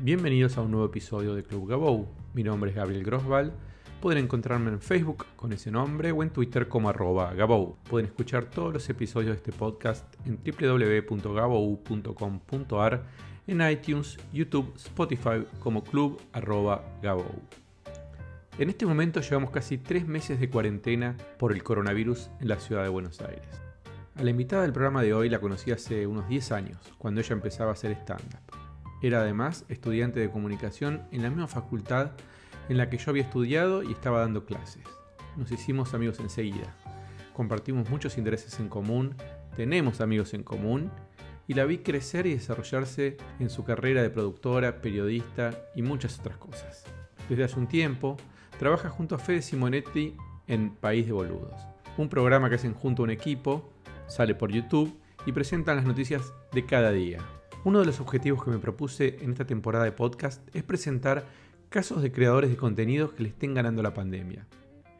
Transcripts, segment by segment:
Bienvenidos a un nuevo episodio de Club Gabou. Mi nombre es Gabriel Grosval. Pueden encontrarme en Facebook con ese nombre o en Twitter como arroba Gabou. Pueden escuchar todos los episodios de este podcast en www.gabou.com.ar, en iTunes, YouTube, Spotify como club arroba Gabou. En este momento llevamos casi tres meses de cuarentena por el coronavirus en la ciudad de Buenos Aires. A la invitada del programa de hoy la conocí hace unos 10 años, cuando ella empezaba a hacer stand-up. Era además estudiante de comunicación en la misma facultad en la que yo había estudiado y estaba dando clases. Nos hicimos amigos enseguida. Compartimos muchos intereses en común, tenemos amigos en común y la vi crecer y desarrollarse en su carrera de productora, periodista y muchas otras cosas. Desde hace un tiempo, trabaja junto a Fede Simonetti en País de Boludos, un programa que hacen junto a un equipo, sale por YouTube y presentan las noticias de cada día, uno de los objetivos que me propuse en esta temporada de podcast es presentar casos de creadores de contenidos que le estén ganando la pandemia,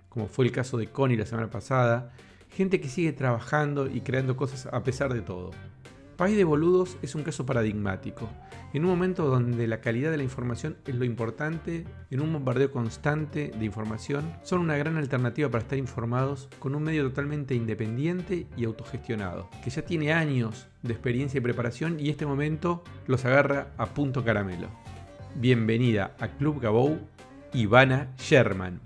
como fue el caso de Connie la semana pasada, gente que sigue trabajando y creando cosas a pesar de todo. País de Boludos es un caso paradigmático. En un momento donde la calidad de la información es lo importante, en un bombardeo constante de información, son una gran alternativa para estar informados con un medio totalmente independiente y autogestionado, que ya tiene años de experiencia y preparación y este momento los agarra a punto caramelo. Bienvenida a Club Gabou, Ivana Sherman.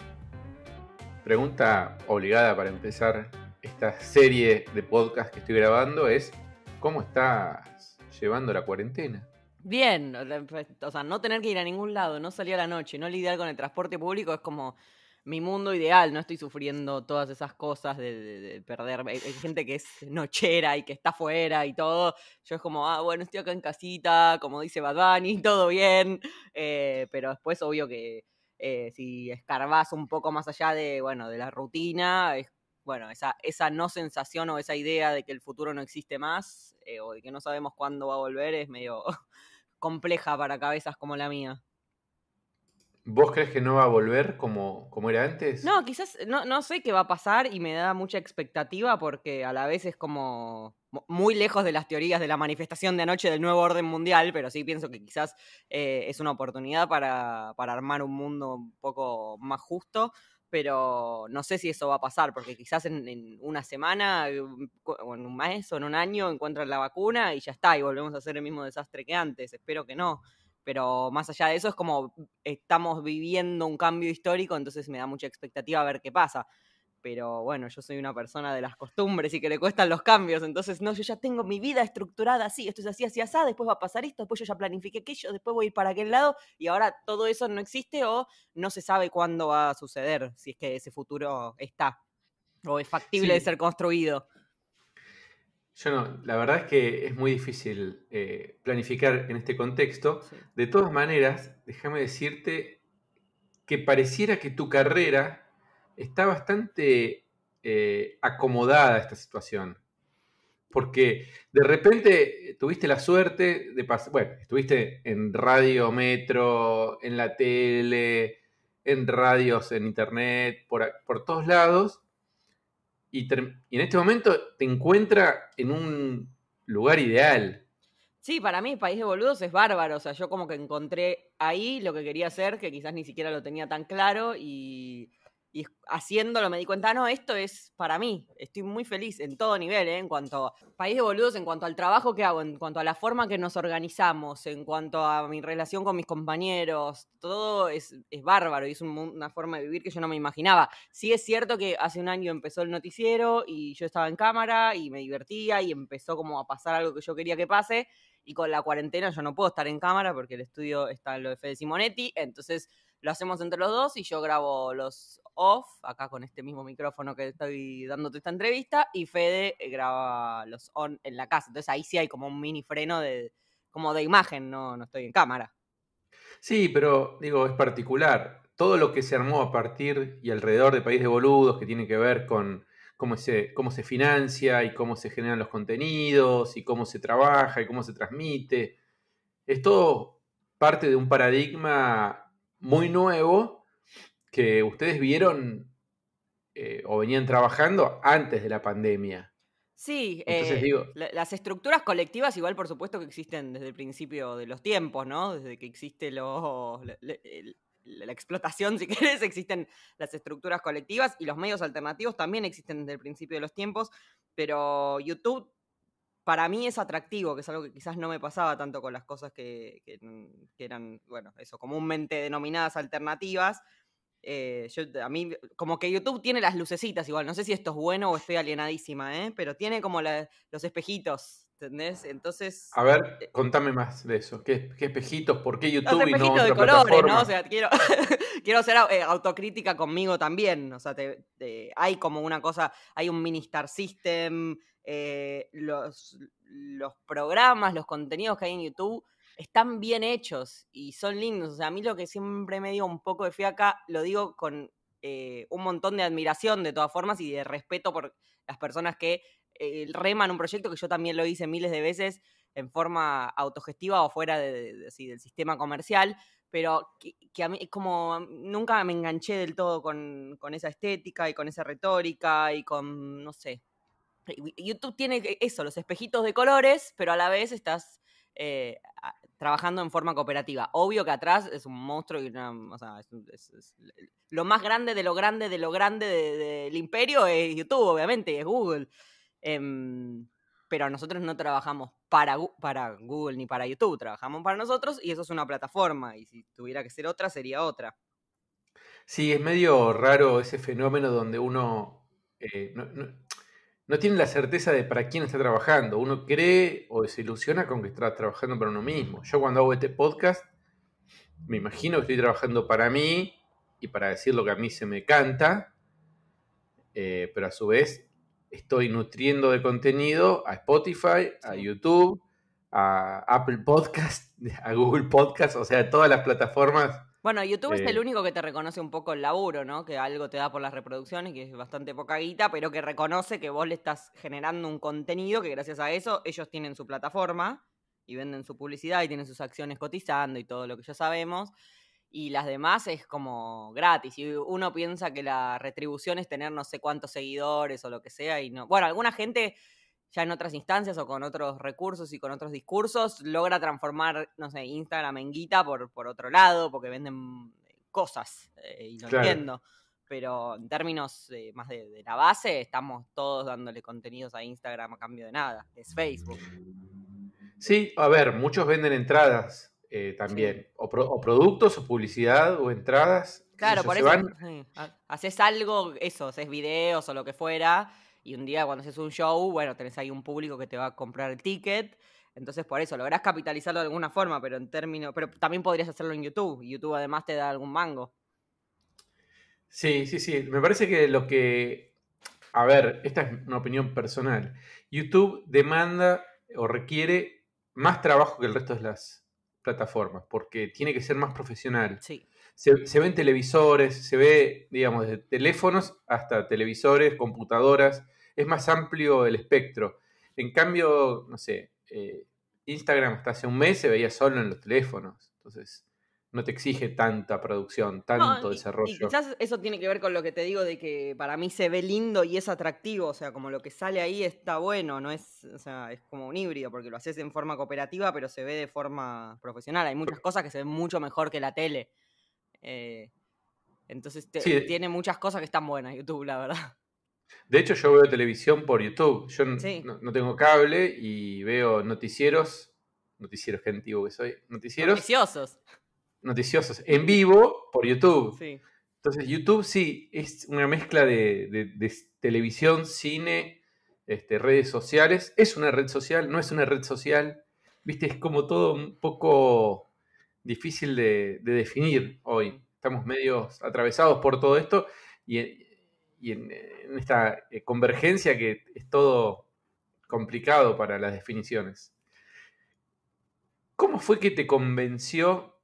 Pregunta obligada para empezar esta serie de podcast que estoy grabando es ¿Cómo estás llevando la cuarentena? Bien, pues, o sea, no tener que ir a ningún lado, no salir a la noche, no lidiar con el transporte público es como mi mundo ideal, no estoy sufriendo todas esas cosas de, perderme, hay, gente que es nochera y que está fuera y todo, yo es como, ah, bueno, estoy acá en casita, como dice Bad Bunny, todo bien, eh, pero después obvio que eh, si escarbas un poco más allá de, bueno, de la rutina, es bueno, esa, esa no sensación o esa idea de que el futuro no existe más eh, o de que no sabemos cuándo va a volver es medio compleja para cabezas como la mía. ¿Vos crees que no va a volver como, como era antes? No, quizás no, sé qué va a pasar y me da mucha expectativa porque a la vez es como muy lejos de las teorías de la manifestación de anoche del nuevo orden mundial, pero sí pienso que quizás eh, es una oportunidad para, armar un mundo un poco más justo pero no sé si eso va a pasar, porque quizás en, una semana, eh, o en un mes, o en un año encuentran la vacuna y ya está, y volvemos a hacer el mismo desastre que antes. Espero que no. Pero más allá de eso, es como estamos viviendo un cambio histórico, entonces me da mucha expectativa a ver qué pasa pero bueno, yo soy una persona de las costumbres y que le cuestan los cambios, entonces no, yo ya tengo mi vida estructurada así, esto es así, así, así, después va a pasar esto, después yo ya planifiqué aquello, después voy a ir para aquel lado y ahora todo eso no existe o no se sabe cuándo va a suceder, si es que ese futuro está o es factible de ser construido. Yo no, la verdad es que es muy difícil eh, planificar en este contexto. De todas maneras, déjame decirte que pareciera que tu carrera está bastante eh, acomodada esta situación. Porque de repente eh, tuviste la suerte de pasar, bueno, estuviste en radio metro, en la tele, en radios, en internet, por, todos lados, y, en este momento te encuentras en un lugar ideal. Sí, para mí País de Boludos es bárbaro, o sea, yo como que encontré ahí lo que quería hacer, que quizás ni siquiera lo tenía tan claro y y haciéndolo me di cuenta, no, esto es para mí, estoy muy feliz en todo nivel, ¿eh? en cuanto a país de boludos, en cuanto al trabajo que hago, en cuanto a la forma que nos organizamos, en cuanto a mi relación con mis compañeros, todo es, bárbaro y es una forma de vivir que yo no me imaginaba. Sí es cierto que hace un año empezó el noticiero y yo estaba en cámara y me divertía y empezó como a pasar algo que yo quería que pase y con la cuarentena yo no puedo estar en cámara porque el estudio está en lo de Fede Simonetti, entonces lo hacemos entre los dos y yo grabo los off, acá con este mismo micrófono que estoy dándote esta entrevista, y Fede eh, graba los on en la casa. Entonces ahí sí hay como un mini freno de, como de imagen, no, no estoy en cámara. Sí, pero digo, es particular. Todo lo que se armó a partir y alrededor de País de Boludos, que tiene que ver con cómo se, cómo se financia y cómo se generan los contenidos y cómo se trabaja y cómo se transmite, es todo parte de un paradigma muy mm. nuevo que ustedes vieron eh, o venían trabajando antes de la pandemia. Sí, eh, las estructuras colectivas igual por supuesto que existen desde el principio de los tiempos, ¿no? Desde que existe la, la explotación, si querés, existen las estructuras colectivas y los medios alternativos también existen desde el principio de los tiempos, pero YouTube para mí es atractivo, que es algo que quizás no me pasaba tanto con las cosas que, que, mm, eran, bueno, eso, comúnmente denominadas alternativas. Eh, yo, a mí, como que YouTube tiene las lucecitas igual, no sé si esto es bueno o estoy alienadísima, ¿eh? pero tiene como los espejitos, ¿entendés? Entonces... A ver, eh, contame más de eso, ¿qué, espejitos? ¿Por qué YouTube y no otra plataforma? ¿no? O sea, quiero, quiero ser eh, autocrítica conmigo también, o sea, hay como una cosa, hay un mini system eh, los, programas, los contenidos que hay en YouTube están bien hechos y son lindos. O sea, a mí lo que siempre me dio un poco de fe acá, lo digo con eh, un montón de admiración de todas formas y de respeto por las personas que eh, reman un proyecto que yo también lo hice miles de veces en forma autogestiva o fuera de, del sistema comercial, pero que, a mí es como nunca me enganché del todo con, con esa estética y con esa retórica y con, no sé, YouTube tiene e, eso, los espejitos de colores, pero a la vez estás eh, trabajando en forma cooperativa. Obvio que atrás es un monstruo lo más grande de lo grande de lo grande del imperio es YouTube, obviamente, es Google. Em, pero nosotros no trabajamos para, Google ni para YouTube, trabajamos para nosotros y eso es una plataforma. Y si tuviera que ser otra, sería otra. Sí, es medio raro ese fenómeno donde uno eh, no tiene la certeza de para quién está trabajando. Uno cree o desilusiona con que está trabajando para uno mismo. Yo cuando hago este podcast, me imagino que estoy trabajando para mí y para decir lo que a mí se me canta, eh, pero a su vez estoy nutriendo de contenido a Spotify, a YouTube, a Apple Podcast, a Google Podcast, o sea, todas las plataformas bueno, YouTube es el eh. único que te reconoce un poco el laburo, ¿no? Que algo te da por las reproducciones, que es bastante poca guita, pero que reconoce que vos le estás generando un contenido que gracias a eso ellos tienen su plataforma y venden su publicidad y tienen sus acciones cotizando y todo lo que ya sabemos. Y las demás es como gratis. Y uno piensa que la retribución es tener no sé cuántos seguidores o lo que sea. Y no. Bueno, alguna gente ya en otras instancias o con otros recursos y con otros discursos, logra transformar, no sé, Instagram en guita por, por otro lado, porque venden cosas, eh, y lo entiendo. Pero en términos eh, más de, la base, estamos todos dándole contenidos a Instagram a cambio de nada, es Facebook. Sí, a ver, muchos venden entradas eh, también, o, productos, o publicidad, o entradas. Claro, por eso haces algo, eso, haces videos o lo que fuera, y un día cuando haces un show, bueno, tenés ahí un público que te va a comprar el ticket. Entonces, por eso, lográs capitalizarlo de alguna forma, pero en términos. Pero también podrías hacerlo en YouTube. YouTube además te da algún mango. Sí, sí, sí. Me parece que lo que. A ver, esta es una opinión personal. YouTube demanda o requiere más trabajo que el resto de las plataformas, porque tiene que ser más profesional. Sí se, ven televisores, se ve, digamos, desde teléfonos hasta televisores, computadoras, es más amplio el espectro. En cambio, no sé, eh, Instagram hasta hace un mes se veía solo en los teléfonos, entonces no te exige tanta producción, tanto desarrollo. quizás eso tiene que ver con lo que te digo de que para mí se ve lindo y es atractivo, o sea, como lo que sale ahí está bueno, no es, o sea, es como un híbrido porque lo haces en forma cooperativa, pero se ve de forma profesional. Hay muchas cosas que se ven mucho mejor que la tele. Eh, entonces tiene muchas cosas que están buenas YouTube, la verdad. De hecho, yo veo televisión por YouTube. Yo no, tengo cable y veo noticieros. Noticieros, qué que soy. Noticieros. Noticiosos. Noticiosos. En vivo por YouTube. Entonces, YouTube sí es una mezcla de, televisión, cine, este, redes sociales. Es una red social, no es una red social. Viste, es como todo un poco difícil de, definir hoy. Estamos medios atravesados por todo esto y, en, esta eh, convergencia que es todo complicado para las definiciones. ¿Cómo fue que te convenció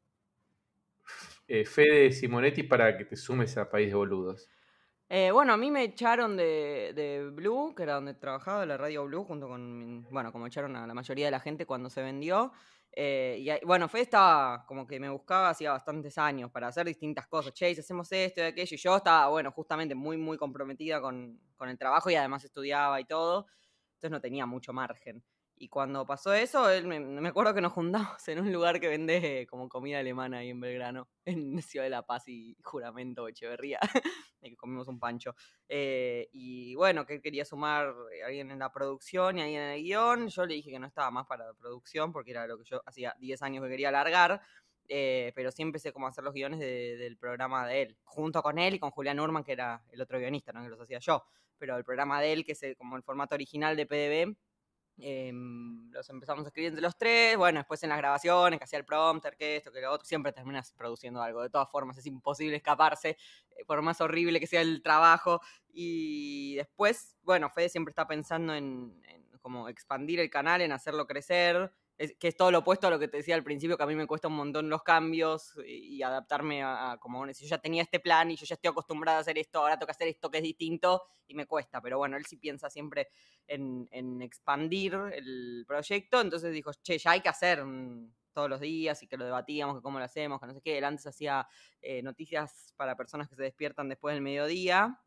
eh, Fede Simonetti para que te sumes a País de Boludos? Eh, bueno, a mí me echaron de, de, Blue, que era donde trabajaba, de la radio Blue, junto con, bueno, como echaron a la mayoría de la gente cuando se vendió. Eh, y bueno, fue esta, como que me buscaba hacía bastantes años para hacer distintas cosas. Chase, hacemos esto y aquello. Y yo estaba, bueno, justamente muy, muy comprometida con, con, el trabajo y además estudiaba y todo. Entonces no tenía mucho margen. Y cuando pasó eso, él me, acuerdo que nos juntamos en un lugar que vende eh, como comida alemana ahí en Belgrano, en Ciudad de la Paz y Juramento Echeverría, que comimos un pancho. Eh, y bueno, que él quería sumar a eh, alguien en la producción y a alguien en el guión. Yo le dije que no estaba más para la producción porque era lo que yo hacía 10 años que quería alargar, pero sí empecé como a hacer los guiones del programa de él, junto con él y con Julián Urman, que era el otro guionista, no que los hacía yo, pero el programa de él, que es como el formato original de PDB, Em, los empezamos escribiendo los tres, bueno, después en las grabaciones, que hacía el prompter, que esto, que lo otro, siempre terminas produciendo algo, de todas formas, es imposible escaparse, eh, por más horrible que sea el trabajo, y después, bueno, Fede siempre está pensando en, en como expandir el canal, en hacerlo crecer, es, que es todo lo opuesto a lo que te decía al principio, que a mí me cuesta un montón los cambios y, adaptarme a, como, si yo ya tenía este plan y yo ya estoy acostumbrada a hacer esto, ahora toca hacer esto que es distinto y me cuesta. Pero bueno, él sí piensa siempre en, expandir el proyecto, entonces dijo, che, ya hay que hacer mm, todos los días y que lo debatíamos, que cómo lo hacemos, que no sé qué. Él antes hacía eh, noticias para personas que se despiertan después del mediodía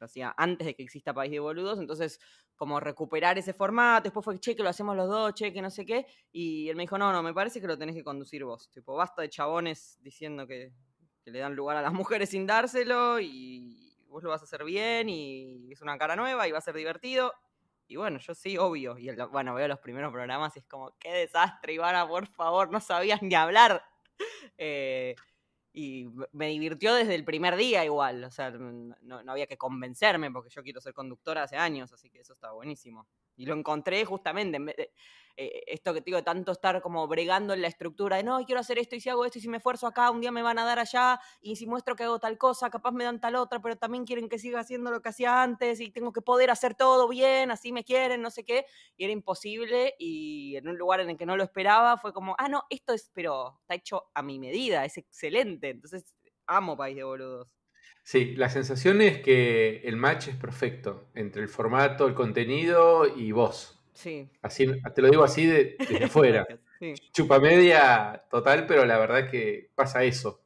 lo hacía antes de que exista País de Boludos, entonces como recuperar ese formato, después fue, che, lo hacemos los dos, che, que no sé qué, y él me dijo, no, no, me parece que lo tenés que conducir vos, tipo, basta de chabones diciendo que, le dan lugar a las mujeres sin dárselo, y vos lo vas a hacer bien, y es una cara nueva, y va a ser divertido, y bueno, yo sí, obvio. Y bueno, veo los primeros programas y es como, qué desastre, Ivana, por favor, no sabías ni hablar. Eh, y me divirtió desde el primer día igual, o sea, no, no había que convencerme porque yo quiero ser conductora hace años, así que eso estaba buenísimo. Y lo encontré justamente, eh, esto que te digo, tanto estar como bregando en la estructura de, no, quiero hacer esto y si hago esto y si me esfuerzo acá, un día me van a dar allá y si muestro que hago tal cosa, capaz me dan tal otra, pero también quieren que siga haciendo lo que hacía antes y tengo que poder hacer todo bien, así me quieren, no sé qué. Y era imposible y en un lugar en el que no lo esperaba fue como, ah, no, esto es, pero está hecho a mi medida, es excelente. Entonces, amo País de Boludos. Sí, la sensación es que el match es perfecto entre el formato, el contenido y vos. Sí. Así, te lo digo así de, desde afuera. sí. Chupamedia total, pero la verdad es que pasa eso.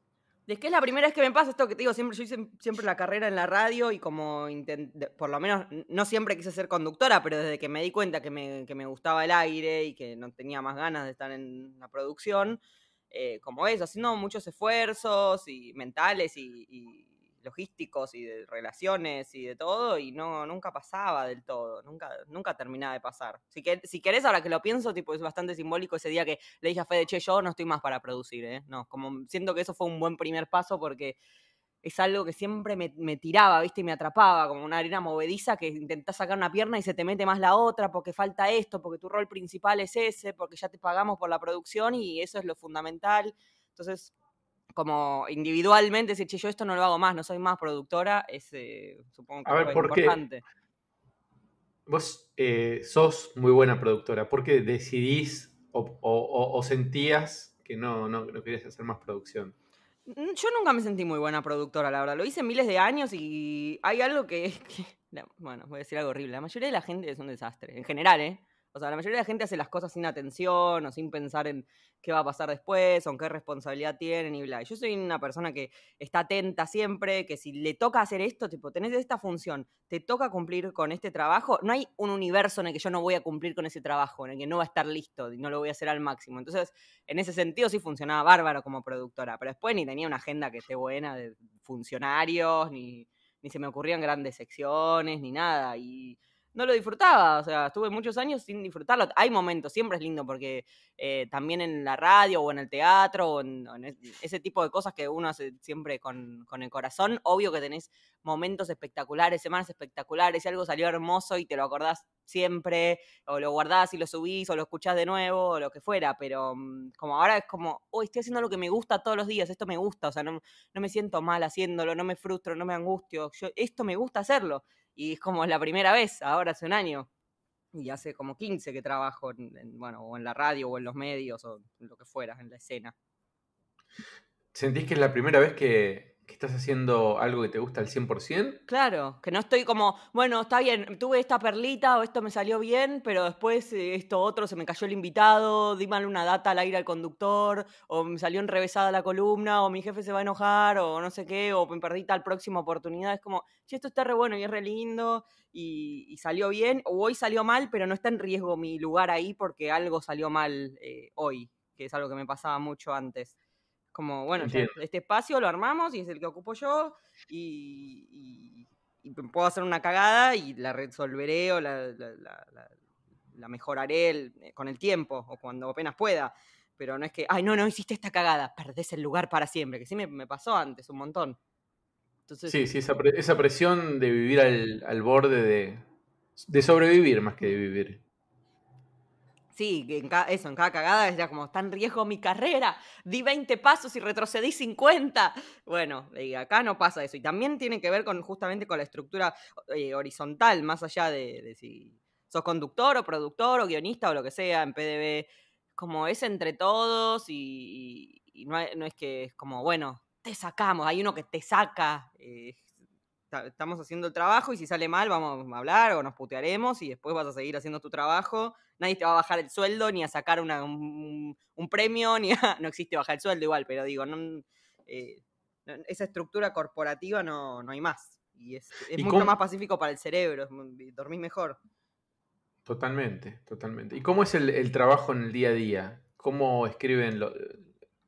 Es que es la primera vez que me pasa esto que te digo, siempre, yo hice siempre la carrera en la radio y como intenté, por lo menos, no siempre quise ser conductora, pero desde que me di cuenta que me, que me gustaba el aire y que no tenía más ganas de estar en la producción, eh, como eso, haciendo muchos esfuerzos y mentales y logísticos y de relaciones y de todo, y no, nunca pasaba del todo, nunca, nunca terminaba de pasar. Si, que, querés, ahora que lo pienso, tipo, es bastante simbólico ese día que le dije a Fede, che, yo no estoy más para producir, ¿eh? No, como siento que eso fue un buen primer paso porque es algo que siempre me, tiraba, ¿viste? Y me atrapaba, como una arena movediza que intentás sacar una pierna y se te mete más la otra porque falta esto, porque tu rol principal es ese, porque ya te pagamos por la producción y eso es lo fundamental. Entonces, como individualmente decir, che, yo esto no lo hago más, no soy más productora, es eh, supongo que es importante. Vos eh, sos muy buena productora, ¿por qué decidís o, sentías que no, no, querías hacer más producción? Mm, yo nunca me sentí muy buena productora, la verdad. Lo hice miles de años y hay algo que, que bueno, voy a decir algo horrible. La mayoría de la gente es un desastre, en general, ¿eh? O sea, la mayoría de la gente hace las cosas sin atención o sin pensar en qué va a pasar después o en qué responsabilidad tienen y bla. yo soy una persona que está atenta siempre, que si le toca hacer esto, tipo, tenés esta función, te toca cumplir con este trabajo, no hay un universo en el que yo no voy a cumplir con ese trabajo, en el que no va a estar listo y no lo voy a hacer al máximo. Entonces, en ese sentido sí funcionaba bárbaro como productora, pero después ni tenía una agenda que esté buena de funcionarios, ni, ni se me ocurrían grandes secciones, ni nada. Y no lo disfrutaba, o sea, estuve muchos años sin disfrutarlo. Hay momentos, siempre es lindo, porque eh, también en la radio o en el teatro o en, ese tipo de cosas que uno hace siempre con, el corazón, obvio que tenés momentos espectaculares, semanas espectaculares, si algo salió hermoso y te lo acordás siempre, o lo guardás y lo subís, o lo escuchás de nuevo, o lo que fuera, pero mm, como ahora es como, hoy estoy haciendo lo que me gusta todos los días, esto me gusta, o sea, no, me siento mal haciéndolo, no me frustro, no me angustio, esto me gusta hacerlo. Y es como la primera vez, ahora hace un año. Y hace como 15 que trabajo, en, bueno, o en la radio, o en los medios, o en lo que fuera, en la escena. ¿Sentís que es la primera vez que, que estás haciendo algo que te gusta al 100%. Claro, que no estoy como, bueno, está bien, tuve esta perlita o esto me salió bien, pero después eh, esto otro, se me cayó el invitado, di mal una data al aire al conductor, o me salió enrevesada la columna, o mi jefe se va a enojar, o no sé qué, o me perdí tal próxima oportunidad. Es como, si esto está re bueno y es re lindo, y, salió bien, o hoy salió mal, pero no está en riesgo mi lugar ahí porque algo salió mal eh, hoy, que es algo que me pasaba mucho antes. Como, bueno, este espacio lo armamos y es el que ocupo yo y, puedo hacer una cagada y la resolveré o la, mejoraré eh, con el tiempo o cuando apenas pueda. Pero no es que, ay, no, no hiciste esta cagada, perdés el lugar para siempre, que sí me, pasó antes un montón. Entonces, sí, sí, esa, eh, esa, presión de vivir al, al borde de, de sobrevivir más que de vivir. Sí, eso, en cada cagada ya como, está en riesgo mi carrera, di 20 pasos y retrocedí 50. Bueno, y acá no pasa eso. Y también tiene que ver con justamente con la estructura eh, horizontal, más allá de, si sos conductor o productor o guionista o lo que sea en PDB. Como es entre todos y, no, es que es como, bueno, te sacamos, hay uno que te saca. Eh, estamos haciendo el trabajo y si sale mal vamos a hablar o nos putearemos y después vas a seguir haciendo tu trabajo. Nadie te va a bajar el sueldo ni a sacar un, premio, ni no existe bajar el sueldo igual, pero digo, eh, esa estructura corporativa no, hay más. Y es, mucho más pacífico para el cerebro, dormís mejor. Totalmente, totalmente. ¿Y cómo es el, trabajo en el día a día? ¿Cómo escriben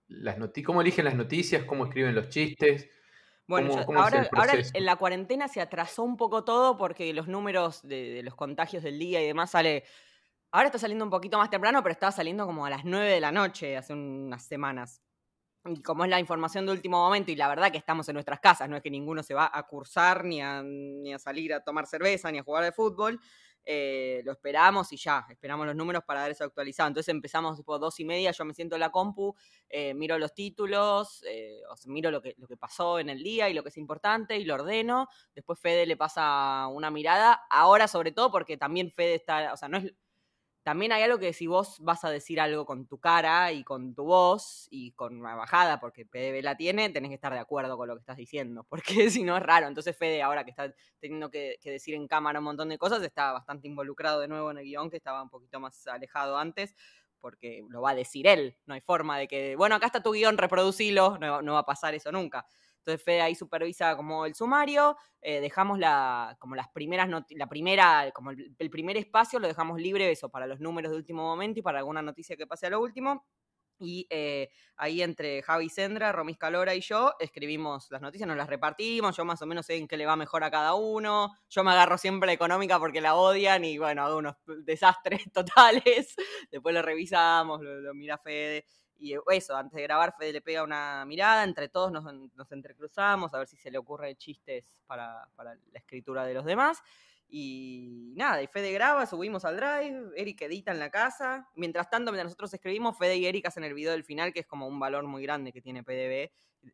las noticias? ¿Cómo eligen las noticias? ¿Cómo escriben los chistes? Bueno, ahora, en la cuarentena se atrasó un poco todo porque los números de, los contagios del día y demás sale. Ahora está saliendo un poquito más temprano, pero estaba saliendo como a las 9 de la noche hace unas semanas. Y como es la información de último momento, y la verdad que estamos en nuestras casas, no es que ninguno se va a cursar, ni a, ni a salir a tomar cerveza, ni a jugar de fútbol, eh, lo esperamos y ya, esperamos los números para dar eso actualizado. Entonces empezamos tipo dos y media, yo me siento en la compu, eh, miro los títulos, eh, miro lo que, lo que pasó en el día y lo que es importante y lo ordeno. Después Fede le pasa una mirada, ahora sobre todo porque también Fede está, o sea, no es también hay algo que si vos vas a decir algo con tu cara y con tu voz y con una bajada, porque PDB la tiene, tenés que estar de acuerdo con lo que estás diciendo, porque si no es raro. Entonces Fede, ahora que está teniendo que, decir en cámara un montón de cosas, está bastante involucrado de nuevo en el guión, que estaba un poquito más alejado antes, porque lo va a decir él. No hay forma de que, bueno, acá está tu guión, reproducilo, no va a pasar eso nunca. Entonces Fede ahí supervisa como el sumario, eh, dejamos la, como las primeras, la primera, como el, primer espacio lo dejamos libre eso para los números de último momento y para alguna noticia que pase a lo último. Y eh, ahí entre Javi Sendra, Romis Calora y yo escribimos las noticias, nos las repartimos, yo más o menos sé en qué le va mejor a cada uno, yo me agarro siempre la económica porque la odian y bueno, hago unos desastres totales, después lo revisamos, lo mira Fede. Y eh, eso, antes de grabar, Fede le pega una mirada, entre todos nos, entrecruzamos, a ver si se le ocurre chistes para, la escritura de los demás. Y nada, y Fede graba, subimos al drive, Eric edita en la casa. Mientras tanto, mientras nosotros escribimos, Fede y Eric hacen el video del final, que es como un valor muy grande que tiene PDB.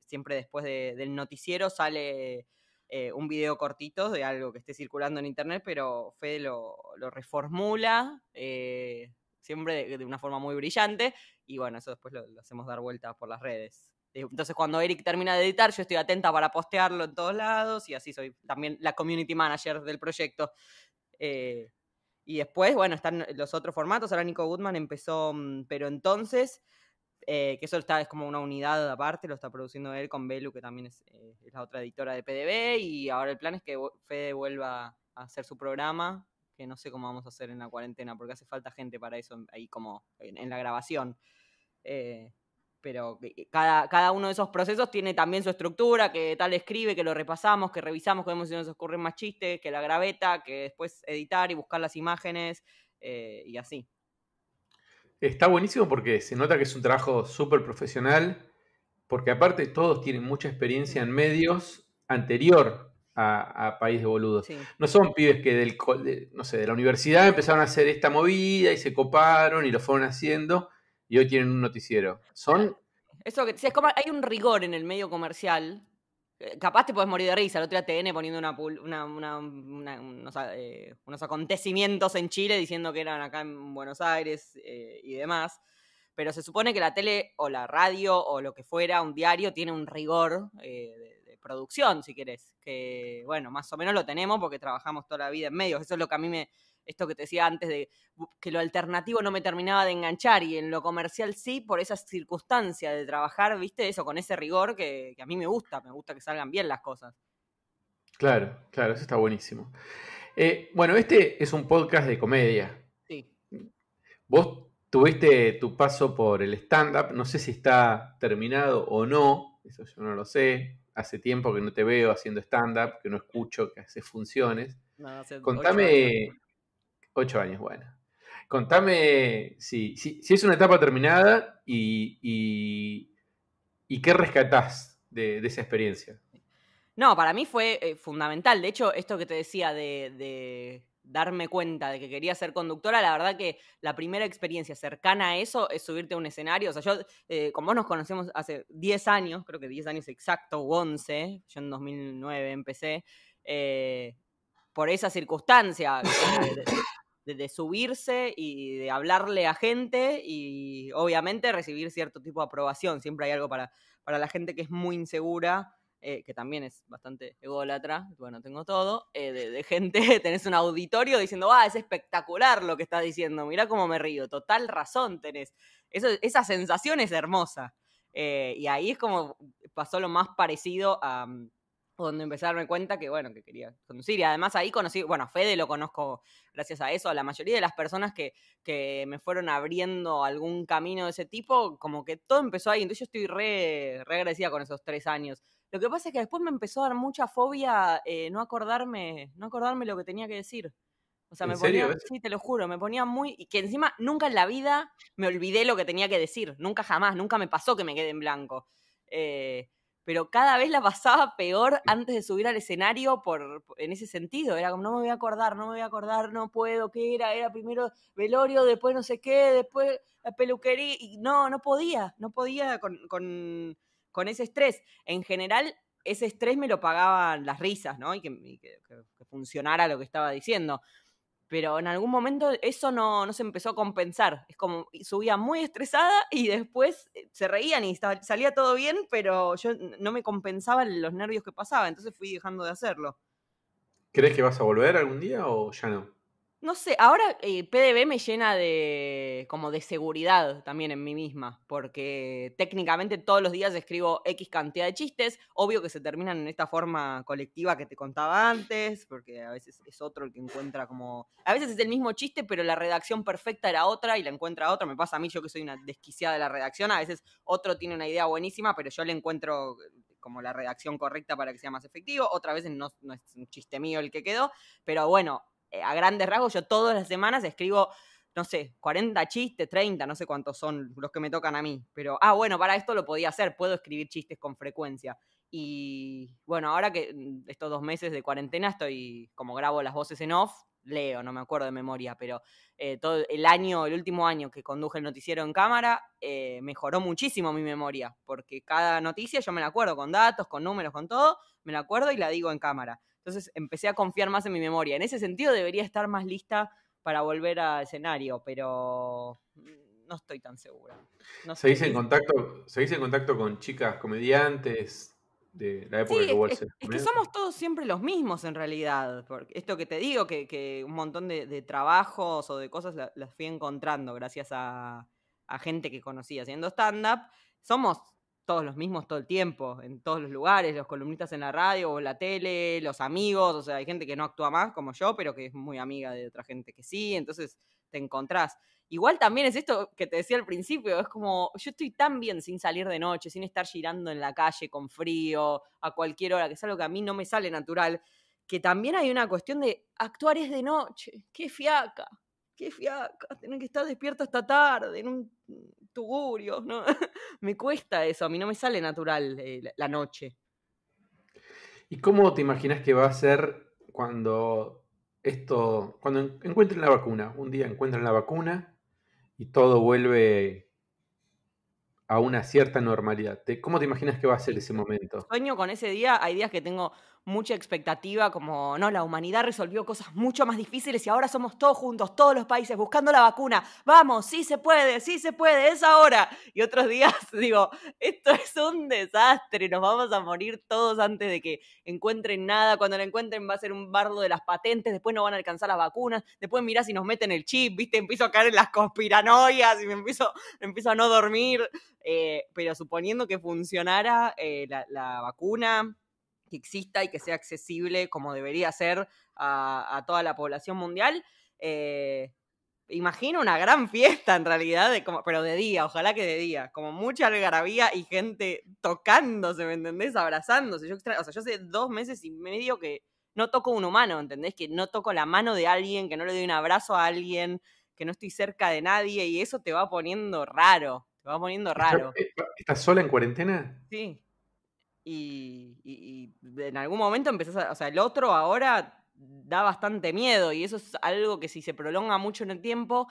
Siempre después del noticiero sale eh, un video cortito de algo que esté circulando en internet, pero Fede lo, reformula, eh, siempre de, una forma muy brillante, y bueno, eso después lo, hacemos dar vueltas por las redes. Eh, entonces, cuando Eric termina de editar, yo estoy atenta para postearlo en todos lados y así soy también la community manager del proyecto. Eh, y después, bueno, están los otros formatos. Ahora Nico Goodman empezó, mm, pero entonces, eh, que eso está, es como una unidad aparte, lo está produciendo él con Belu, que también es, es la otra editora de PDB. Y ahora el plan es que Fede vuelva a hacer su programa no sé cómo vamos a hacer en la cuarentena, porque hace falta gente para eso ahí como en, la grabación. Eh, pero eh, cada, cada uno de esos procesos tiene también su estructura, que tal escribe, que lo repasamos, que revisamos, que vemos si nos ocurren más chistes, que la graveta, que después editar y buscar las imágenes eh, y así. Está buenísimo porque se nota que es un trabajo súper profesional, porque aparte todos tienen mucha experiencia en medios anterior a, país de boludos. No son pibes que del, de, no sé, de la universidad empezaron a hacer esta movida y se coparon y lo fueron haciendo y hoy tienen un noticiero. Son... Eso que, como, hay un rigor en el medio comercial eh, capaz te puedes morir de risa. El otro día TN poniendo una, eh, unos, acontecimientos en Chile diciendo que eran acá en Buenos Aires eh, y demás. Pero se supone que la tele o la radio o lo que fuera, un diario, tiene un rigor de, producción, si quieres Que, bueno, más o menos lo tenemos porque trabajamos toda la vida en medios. Eso es lo que a mí me. Esto que te decía antes de que lo alternativo no me terminaba de enganchar y en lo comercial sí, por esa circunstancia de trabajar, viste, eso con ese rigor que, a mí me gusta, me gusta que salgan bien las cosas. Claro, claro, eso está buenísimo. Eh, bueno, este es un podcast de comedia. Sí. Vos tuviste tu paso por el stand-up, no sé si está terminado o no, eso yo no lo sé hace tiempo que no te veo haciendo stand-up, que no escucho que haces funciones. Contame, ocho años. bueno. Contame si, si, es una etapa terminada y, y, qué rescatás de, esa experiencia. No, para mí fue eh, fundamental. De hecho, esto que te decía de darme cuenta de que quería ser conductora, la verdad que la primera experiencia cercana a eso es subirte a un escenario. O sea, yo, eh, como vos nos conocemos hace 10 años, creo que 10 años exacto, 11, yo en 2009 empecé, eh, por esa circunstancia de, subirse y de hablarle a gente y obviamente recibir cierto tipo de aprobación. Siempre hay algo para la gente que es muy insegura eh, que también es bastante ególatra, bueno, tengo todo, eh, de, gente, tenés un auditorio diciendo, ah, es espectacular lo que estás diciendo, mirá cómo me río, total razón tenés. Eso, esa sensación es hermosa. Eh, y ahí es como pasó lo más parecido a mm, donde empecé a darme cuenta que, bueno, que quería conducir. Y además ahí conocí, bueno, a Fede lo conozco gracias a eso, a la mayoría de las personas que, que me fueron abriendo algún camino de ese tipo, como que todo empezó ahí. Entonces yo estoy re, re con esos tres años lo que pasa es que después me empezó a dar mucha fobia eh, no acordarme, no acordarme lo que tenía que decir. O sea, me ponía, sí, te lo juro, me ponía muy. Y que encima nunca en la vida me olvidé lo que tenía que decir. Nunca jamás, nunca me pasó que me quede en blanco. Eh, pero cada vez la pasaba peor antes de subir al escenario por, en ese sentido. Era como, no me voy a acordar, no me voy a acordar, no puedo, ¿qué era? Era primero velorio, después no sé qué, después peluquería. Y no, no podía, no podía con con ese estrés. En general, ese estrés me lo pagaban las risas, ¿no? Y que, funcionara lo que estaba diciendo. Pero en algún momento eso no, no, se empezó a compensar. Es como subía muy estresada y después eh, se reían y salía todo bien, pero yo no me compensaba los nervios que pasaba, entonces fui dejando de hacerlo. ¿Crees que vas a volver algún día o ya no? no sé, ahora eh, PDB me llena de como de seguridad también en mí misma, porque técnicamente todos los días escribo X cantidad de chistes, obvio que se terminan en esta forma colectiva que te contaba antes, porque a veces es otro el que encuentra como, a veces es el mismo chiste, pero la redacción perfecta era otra y la encuentra otra, me pasa a mí yo que soy una desquiciada de la redacción, a veces otro tiene una idea buenísima, pero yo le encuentro eh, como la redacción correcta para que sea más efectivo. Otra vez no, no, es un chiste mío el que quedó, pero bueno, eh, a grandes rasgos, yo todas las semanas escribo, no sé, 40 chistes, 30, no sé cuántos son los que me tocan a mí. Pero, ah, bueno, para esto lo podía hacer, puedo escribir chistes con frecuencia. Y bueno, ahora que mm, estos dos meses de cuarentena estoy, como grabo las voces en off, leo, no me acuerdo de memoria, pero eh, todo el año, el último año que conduje el noticiero en cámara, eh, mejoró muchísimo mi memoria, porque cada noticia yo me la acuerdo con datos, con números, con todo, me la acuerdo y la digo en cámara. Entonces empecé a confiar más en mi memoria. En ese sentido debería estar más lista para volver a escenario, pero mm, no estoy tan segura. No ¿Seguís, en contacto, en contacto con chicas comediantes de la época de que Sí, es, que somos todos siempre los mismos en realidad. Porque esto que te digo, que, un montón de, trabajos o de cosas las fui encontrando gracias a, a gente que conocía haciendo stand-up. Somos todos los mismos todo el tiempo, en todos los lugares, los columnistas en la radio o la tele, los amigos, o sea, hay gente que no actúa más como yo, pero que es muy amiga de otra gente que sí, entonces te encontrás. Igual también es esto que te decía al principio, es como, yo estoy tan bien sin salir de noche, sin estar girando en la calle con frío, a cualquier hora, que es algo que a mí no me sale natural, que también hay una cuestión de actuar es de noche, qué fiaca, qué fiaca, tener que estar despierto hasta tarde, en un tugurios, ¿no? me cuesta eso, a mí no me sale natural eh, la noche. ¿Y cómo te imaginas que va a ser cuando esto, cuando encuentren la vacuna? Un día encuentran la vacuna y todo vuelve a una cierta normalidad. ¿Cómo te imaginas que va a ser ese momento? Sueño con ese día, hay días que tengo mucha expectativa, como, no, la humanidad resolvió cosas mucho más difíciles y ahora somos todos juntos, todos los países, buscando la vacuna. Vamos, sí se puede, sí se puede, es ahora. Y otros días digo, esto es un desastre, nos vamos a morir todos antes de que encuentren nada. Cuando la encuentren va a ser un bardo de las patentes, después no van a alcanzar las vacunas, después mirá si nos meten el chip, viste, empiezo a caer en las conspiranoias y me empiezo, me empiezo a no dormir. Eh, pero suponiendo que funcionara eh, la, vacuna, que exista y que sea accesible como debería ser a, toda la población mundial, eh, imagino una gran fiesta en realidad, pero de día, ojalá que de día, como mucha algarabía y gente tocándose, ¿me entendés? Abrazándose. Yo o sea, yo hace dos meses y medio que no toco un humano, ¿entendés? Que no toco la mano de alguien, que no le doy un abrazo a alguien, que no estoy cerca de nadie y eso te va poniendo raro. Se va poniendo raro. Eh, ¿Estás sola en cuarentena? Sí. Y, y, en algún momento empezás a. O sea, el otro ahora da bastante miedo y eso es algo que si se prolonga mucho en el tiempo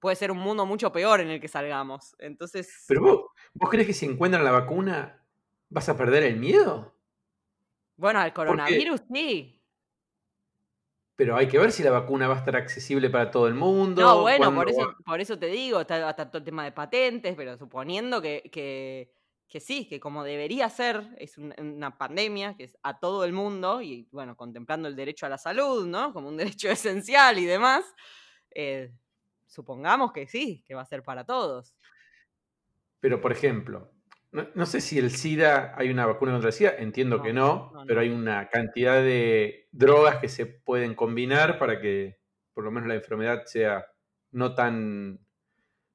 puede ser un mundo mucho peor en el que salgamos. Entonces. Pero vos, ¿vos crees que si encuentran la vacuna vas a perder el miedo? Bueno, al coronavirus sí pero hay que ver si la vacuna va a estar accesible para todo el mundo. No, bueno, por eso, te digo, está, todo el tema de patentes, pero suponiendo que, sí, que como debería ser, es una pandemia que es a todo el mundo, y bueno, contemplando el derecho a la salud, ¿no? Como un derecho esencial y demás, eh, supongamos que sí, que va a ser para todos. Pero, por ejemplo, no, sé si el SIDA, hay una vacuna contra el SIDA, entiendo que no, pero hay una cantidad de drogas que se pueden combinar para que por lo menos la enfermedad sea no tan,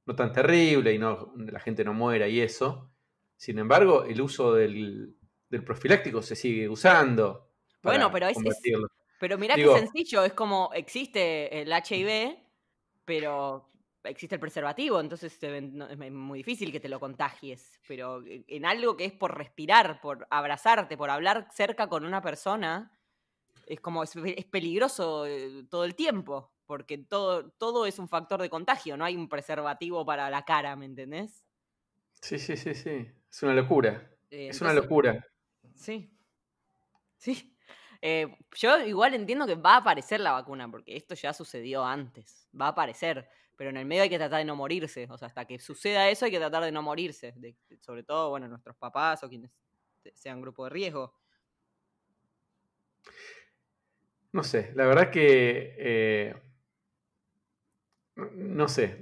no tan terrible y no, la gente no muera y eso. Sin embargo, el uso del, del profiláctico se sigue usando. Bueno, pero es, pero mira qué sencillo, es como existe el HIV, pero existe el preservativo, entonces es muy difícil que te lo contagies, pero e, en algo que es por respirar, por abrazarte, por hablar cerca con una persona, es como es, peligroso eh, todo el tiempo, porque todo, todo es un factor de contagio, no hay un preservativo para la cara, ¿me entendés? Sí, sí, sí, sí, es una locura. Eh, es una locura. Sí, sí. Eh, yo igual entiendo que va a aparecer la vacuna, porque esto ya sucedió antes, va a aparecer pero en el medio hay que tratar de no morirse, o sea, hasta que suceda eso hay que tratar de no morirse, sobre todo, bueno, nuestros papás o quienes sean grupo de riesgo. No sé, la verdad que... Eh, no sé,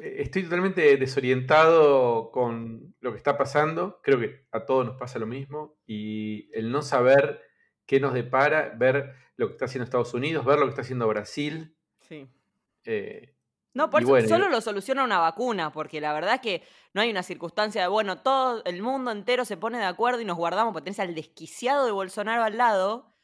estoy totalmente desorientado con lo que está pasando, creo que a todos nos pasa lo mismo, y el no saber qué nos depara, ver lo que está haciendo Estados Unidos, ver lo que está haciendo Brasil, sí. Eh, no, por eso solo lo soluciona una vacuna, porque la verdad es que no hay una circunstancia de, bueno, todo el mundo entero se pone de acuerdo y nos guardamos, porque tenés al desquiciado de Bolsonaro al lado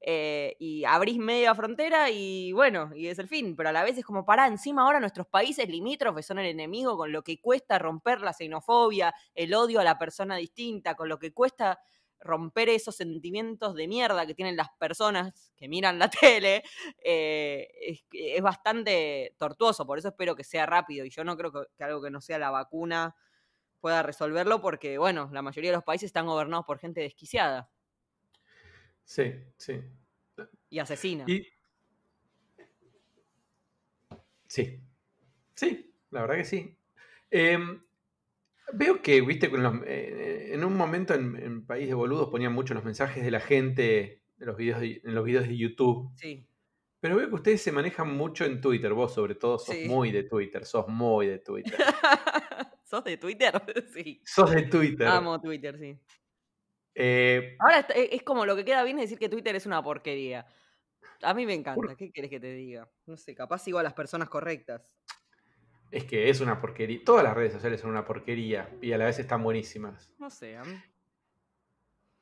eh, y abrís media frontera y bueno, y es el fin. Pero a la vez es como, pará, encima ahora nuestros países limítrofes son el enemigo con lo que cuesta romper la xenofobia, el odio a la persona distinta, con lo que cuesta romper esos sentimientos de mierda que tienen las personas que miran la tele eh, es, bastante tortuoso, por eso espero que sea rápido y yo no creo que, algo que no sea la vacuna pueda resolverlo porque, bueno, la mayoría de los países están gobernados por gente desquiciada. Sí, sí. Y asesina. Sí, sí, la verdad que sí. Em, Veo que, viste, con eh, en un momento en, País de Boludos ponían mucho los mensajes de la gente en los videos de, en los de YouTube. Sí. Pero veo que ustedes se manejan mucho en Twitter, vos sobre todo sos muy de Twitter, sos muy de Twitter. ¿Sos de Twitter? sí. Sos de Twitter. Amo Twitter, sí. Eh, Ahora es como lo que queda bien es decir que Twitter es una porquería. A mí me encanta, ¿qué quieres que te diga? No sé, capaz sigo a las personas correctas. Es que es una porquería. Todas las redes sociales son una porquería y a la vez están buenísimas. No sé.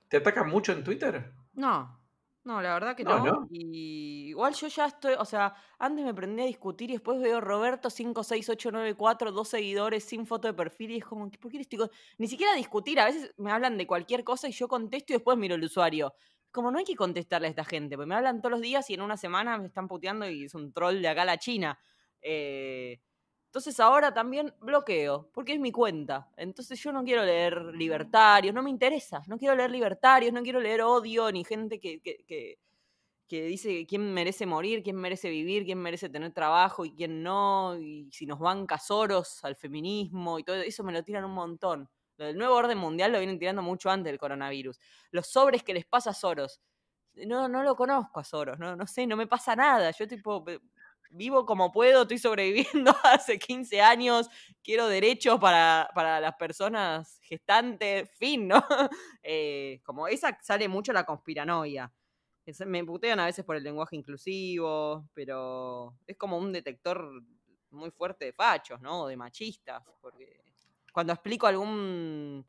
¿Te atacan mucho en Twitter? No. No, la verdad que no. no. Y igual yo ya estoy, o sea, antes me prendí a discutir y después veo Roberto 56894, dos seguidores sin foto de perfil y es como, ¿por qué estoy Ni siquiera discutir, a veces me hablan de cualquier cosa y yo contesto y después miro el usuario. Como no hay que contestarle a esta gente, porque me hablan todos los días y en una semana me están puteando y es un troll de acá a la China. Eh, entonces ahora también bloqueo, porque es mi cuenta. Entonces yo no quiero leer libertarios, no me interesa, no quiero leer libertarios, no quiero leer odio, ni gente que, que, que, dice quién merece morir, quién merece vivir, quién merece tener trabajo y quién no, y si nos banca Soros al feminismo y todo eso me lo tiran un montón. Lo del nuevo orden mundial lo vienen tirando mucho antes del coronavirus. Los sobres que les pasa a Soros. No, no lo conozco a Soros, no, no sé, no me pasa nada. Yo tipo, vivo como puedo, estoy sobreviviendo hace 15 años, quiero derechos para, las personas gestantes, fin, ¿no? Eh, como esa sale mucho la conspiranoia. me putean a veces por el lenguaje inclusivo, pero es como un detector muy fuerte de fachos, ¿no? De machistas, porque cuando explico algún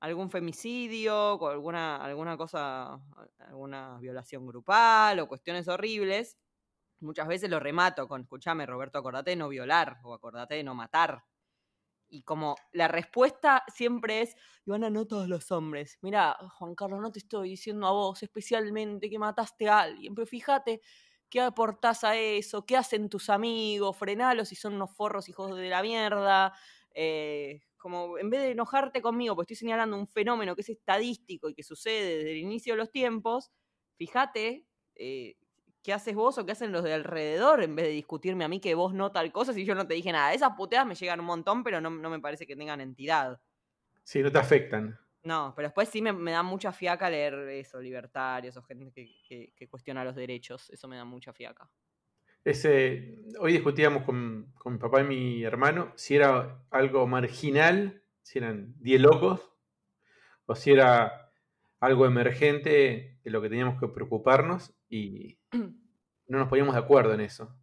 algún femicidio, alguna, alguna cosa, alguna violación grupal o cuestiones horribles, muchas veces lo remato con, escúchame Roberto, acordate de no violar o acordate de no matar. Y como la respuesta siempre es, Ivana, no todos los hombres. Mira, Juan Carlos, no te estoy diciendo a vos especialmente que mataste a alguien, pero fíjate qué aportás a eso, qué hacen tus amigos, frenalos si son unos forros hijos de la mierda. Eh, como en vez de enojarte conmigo, pues estoy señalando un fenómeno que es estadístico y que sucede desde el inicio de los tiempos, fíjate eh, qué haces vos o qué hacen los de alrededor en vez de discutirme a mí que vos no tal cosa si yo no te dije nada. Esas puteadas me llegan un montón, pero no, me parece que tengan entidad. Sí, no te afectan. No, pero después sí me, da mucha fiaca leer eso, libertarios o gente que, cuestiona los derechos. Eso me da mucha fiaca. Ese, hoy discutíamos con, con mi papá y mi hermano si era algo marginal, si eran 10 locos, o si era algo emergente lo que teníamos que preocuparnos y mm. no nos poníamos de acuerdo en eso.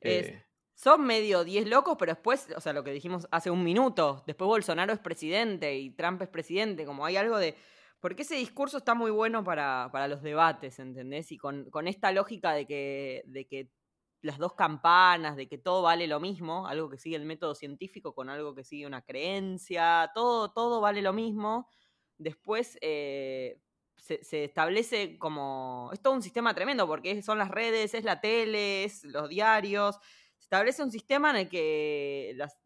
Eh, son medio diez locos, pero después, o sea, lo que dijimos hace un minuto, después Bolsonaro es presidente y Trump es presidente, como hay algo de... Porque ese discurso está muy bueno para, los debates, ¿entendés? Y con, esta lógica de que, de que las dos campanas, de que todo vale lo mismo, algo que sigue el método científico con algo que sigue una creencia, todo, todo vale lo mismo. Después, eh, se, establece como. Es todo un sistema tremendo, porque son las redes, es la tele, es los diarios. Se establece un sistema en el que las,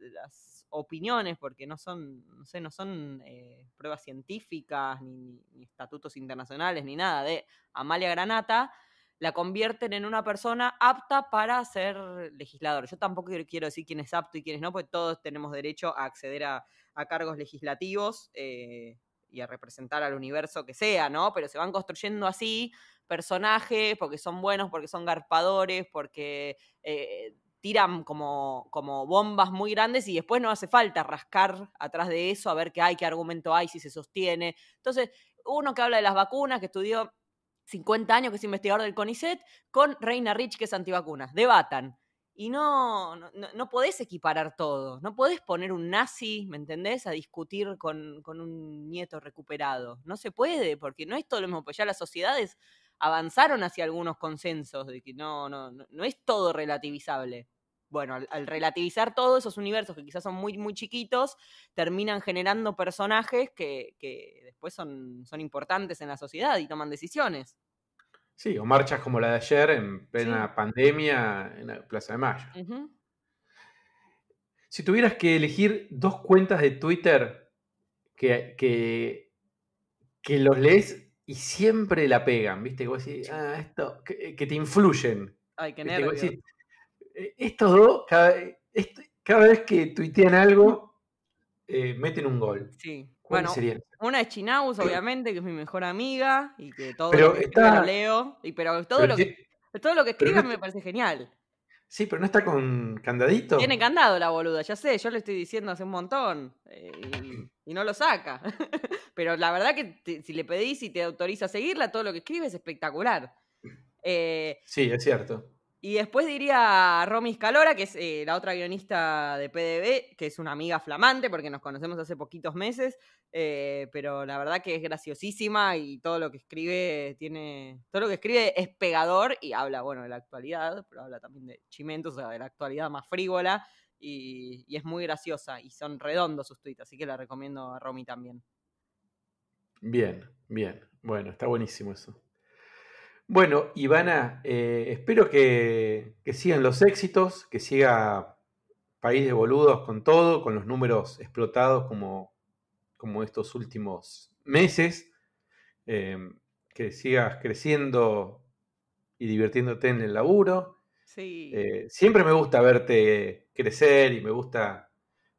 opiniones, porque no son, no sé, no son eh, pruebas científicas, ni, estatutos internacionales, ni nada, de Amalia Granata, la convierten en una persona apta para ser legislador. Yo tampoco quiero decir quién es apto y quién es no, porque todos tenemos derecho a acceder a, cargos legislativos. Eh, y a representar al universo que sea, ¿no? Pero se van construyendo así personajes porque son buenos, porque son garpadores, porque eh, tiran como, como bombas muy grandes y después no hace falta rascar atrás de eso a ver qué hay, qué argumento hay, si se sostiene. Entonces, uno que habla de las vacunas, que estudió 50 años, que es investigador del CONICET, con Reina Rich, que es antivacunas. Debatan y no, no, podés equiparar todo, no podés poner un nazi, ¿me entendés?, a discutir con, con, un nieto recuperado. No se puede, porque no es todo lo mismo, pues ya las sociedades avanzaron hacia algunos consensos de que no, no, no es todo relativizable. Bueno, al, relativizar todos esos universos que quizás son muy, muy chiquitos, terminan generando personajes que, que después son, son importantes en la sociedad y toman decisiones. Sí, o marchas como la de ayer en plena pandemia en la Plaza de Mayo. Si tuvieras que elegir dos cuentas de Twitter que, que, los lees y siempre la pegan, ¿viste? Que ah, esto, eh, que, te influyen. Ay, e, estos dos, este, cada, vez que tuitean algo, mm. eh, meten un gol. Sí bueno, una es Chinaus, obviamente, que es mi mejor amiga y que todo lo que leo. Y, pero todo lo que, todo lo que me parece genial. Sí, pero no está con candadito. Tiene candado la boluda, ya sé, yo le estoy diciendo hace un montón. Eh, y, no lo saca. pero la verdad que si le pedís y te autoriza a seguirla, todo lo que escribe es espectacular. Eh, sí, es cierto. Y después diría a Romy Scalora, que es eh, la otra guionista de PDB, que es una amiga flamante porque nos conocemos hace poquitos meses, eh, pero la verdad que es graciosísima y todo lo que escribe tiene. Todo lo que escribe es pegador y habla, bueno, de la actualidad, pero habla también de chimentos, o sea, de la actualidad más frívola y, y es muy graciosa y son redondos sus tweets, así que la recomiendo a Romy también. Bien, bien. Bueno, está buenísimo eso. Bueno, Ivana, eh, espero que, sigan los éxitos, que siga País de Boludos con todo, con los números explotados como, como estos últimos meses, em, que sigas creciendo y divirtiéndote en el laburo. Eh, siempre me gusta verte crecer y me gusta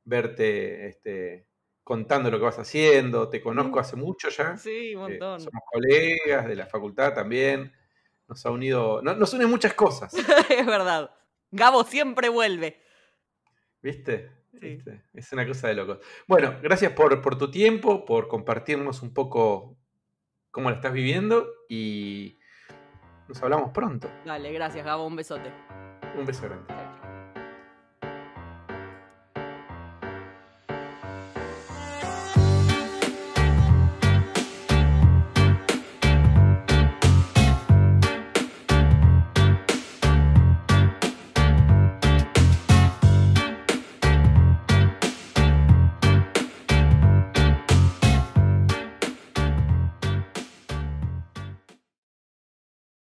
verte este, contando lo que vas haciendo, te conozco hace mucho ya. Sí, un eh, montón. somos colegas de la facultad también. Nos ha unido, nos unen muchas cosas. es verdad. Gabo siempre vuelve. ¿Viste? Es una cosa de locos. Bueno, gracias por, por tu tiempo, por compartirnos un poco cómo lo estás viviendo y nos hablamos pronto. Dale, gracias Gabo, un besote. Un beso grande.